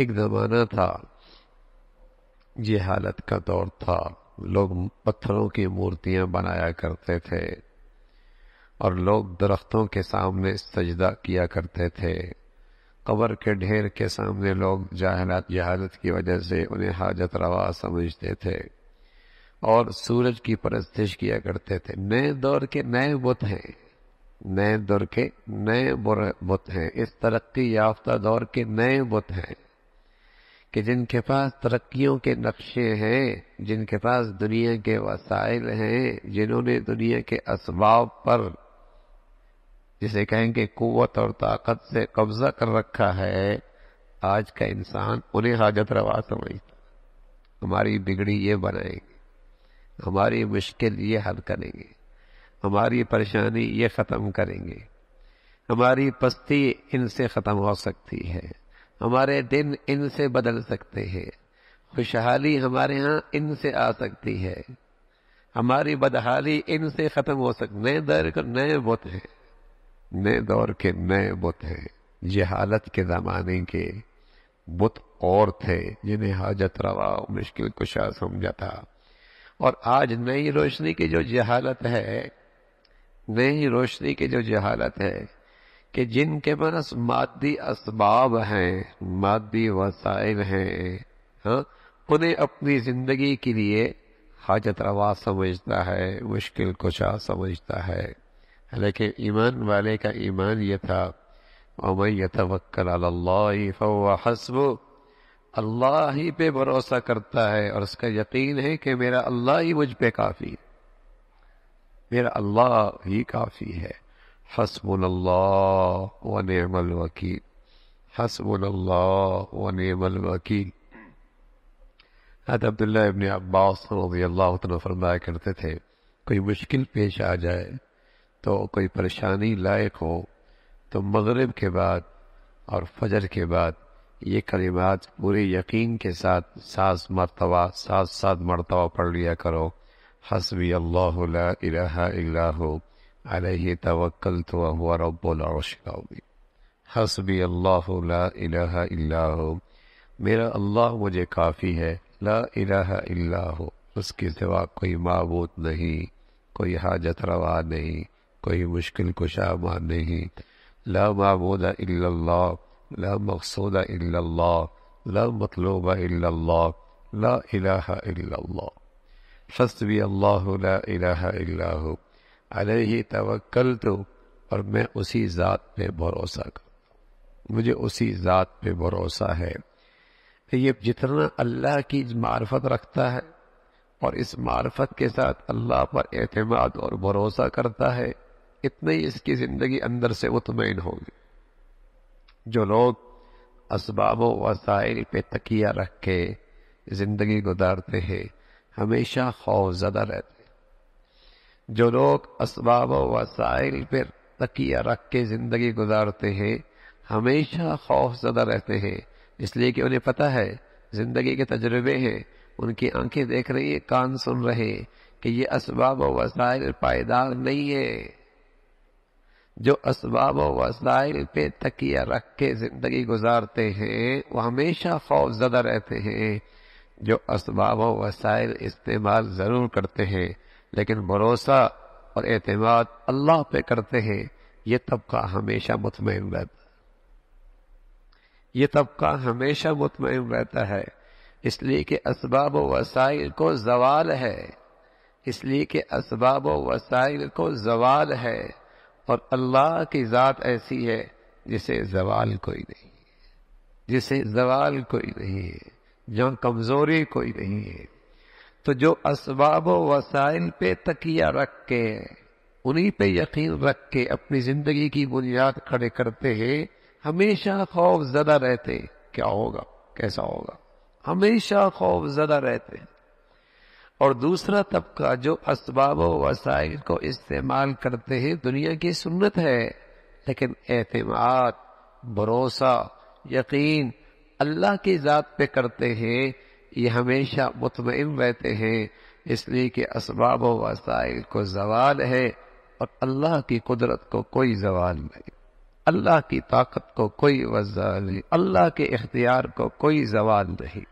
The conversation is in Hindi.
एक जमाना था ये हालत का दौर था लोग पत्थरों की मूर्तियां बनाया करते थे और लोग दरख्तों के सामने सजदा किया करते थे कबर के ढेर के सामने लोग जाहलात जहालत की वजह से उन्हें हाजत रवा समझते थे और सूरज की परस्तिश किया करते थे नए दौर के नए बुत हैं नए दौर के नए बुत हैं इस तरक्की याफ्ता दौर के नए बुत हैं कि जिनके पास तरक्कियों के नक्शे हैं जिनके पास दुनिया के वसाइल हैं जिन्होंने दुनिया के असबाब पर जिसे कहेंगे कुत और ताकत से कब्जा कर रखा है आज का इंसान उन्हें हाजत रवा समझता हमारी बिगड़ी ये बनाएंगे हमारी मुश्किल ये हल करेंगे हमारी परेशानी ये ख़त्म करेंगे हमारी पस्ती इनसे ख़त्म हो सकती है हमारे दिन इनसे बदल सकते हैं खुशहाली हमारे यहाँ इनसे आ सकती है हमारी बदहाली इनसे खत्म हो सकती नए दर नए बुत हैं नए दौर के नए बुत हैं जहालत के जमाने के बुत और थे जिन्हें हाजत रवा मुश्किल कुशा समझा था और आज नई रोशनी की जो जहालत है नई रोशनी की जो जहालत है कि जिनके पास मादी असबाब हैं मादी वसाइल हैं हाँ उन्हें अपनी जिंदगी के लिए हाजत रवा समझता है मुश्किल कुशा समझता है लेकिन ईमान वाले का ईमान ये था अमय तवक्ल हसब अल्लाह ही पे भरोसा करता है और उसका यकीन है कि मेरा अल्लाह ही मुझ पे काफ़ी मेरा अल्लाह ही काफ़ी है हसबुल वनमल वकील हसबुल हत अब्बास अल्लाह फरमाया करते थे कोई मुश्किल पेश आ जाए तो कोई परेशानी लायक हो तो मगरब के बाद और फजर के बाद ये कलिमात पूरे यकीन के साथ सास मरतबा सात सात मरतबा पढ़ लिया करो हसबी अल्लाह अलैहि तवक्कल तो हुआ रब्बुल अर्श अज़ीम हसबी अल्लाह ला इलाहा इल्ला मेरा अल्लाह मुझे काफ़ी है ला इलाहा इल्ला उसके सिवा कोई मबूत नहीं कोई हाजत रवा नहीं कोई मुश्किल कुशामा नहीं ला मबूद इल्ला ला मकसूद इल्ला ला मतलूब इल्ला ला इलाहा इल्ला हसबी अल्लाह ला इलाहा इल्ला अलह ही तवक्ल तो और मैं उसी ज़ात पे भरोसा कर मुझे उसी ज़ात पे भरोसा है ये जितना अल्लाह की मार्फत रखता है और इस मार्फत के साथ अल्लाह पर एतमाद और भरोसा करता है इतना ही इसकी ज़िंदगी अंदर से मुतमिन होगी जो लोग इसबाब वसाइल पे तकिया रख के ज़िंदगी गुजारते हैं हमेशा खौफ ज़दा रहते जो लोग असबाब वसाइल पर तकिया रख के ज़िंदगी गुजारते हैं हमेशा खौफ ज़दा रहते हैं इसलिए कि उन्हें पता है ज़िंदगी के तजुर्बे हैं उनकी आंखें देख रही है कान सुन रहे कि ये इसबाब वसाइल पायदार नहीं है जो इसबाब वसाइल पे तकिया रख के ज़िंदगी गुजारते हैं वो हमेशा खौफ ज़दा रहते हैं जो इसबाब वसाइल इस्तेमाल ज़रूर करते हैं लेकिन भरोसा और एतम अल्लाह पे करते हैं ये तबका हमेशा मुतमिन रहता है ये तबका हमेशा मुतमिन रहता है इसलिए कि इसबाब वसाइल को जवाल है इसलिए कि इसबाब वसाइल को जवाल है और अल्लाह की ज़ात ऐसी है जिसे जवाल कोई नहीं जिसे जवाल कोई नहीं है जहाँ कमज़ोरी कोई नहीं है तो जो असबाब वसाइल पे तकिया रख के उन्हीं पे यकीन रख के अपनी जिंदगी की बुनियाद खड़े करते हैं हमेशा खौफ ज्यादा रहते क्या होगा कैसा होगा हमेशा खौफ ज्यादा रहते और दूसरा तबका जो असबाब वसाइल को इस्तेमाल करते हैं दुनिया की सुन्नत है लेकिन एतमाद भरोसा यकीन अल्लाह की ज़ात पे करते हैं ये हमेशा मुतमिन रहते हैं इसलिए कि इसबाब वसाइल को जवाल है और अल्लाह की कुदरत को कोई जवाल नहीं अल्लाह की ताकत को कोई वजाल नहीं अल्लाह के इख्तियार को कोई जवाल नहीं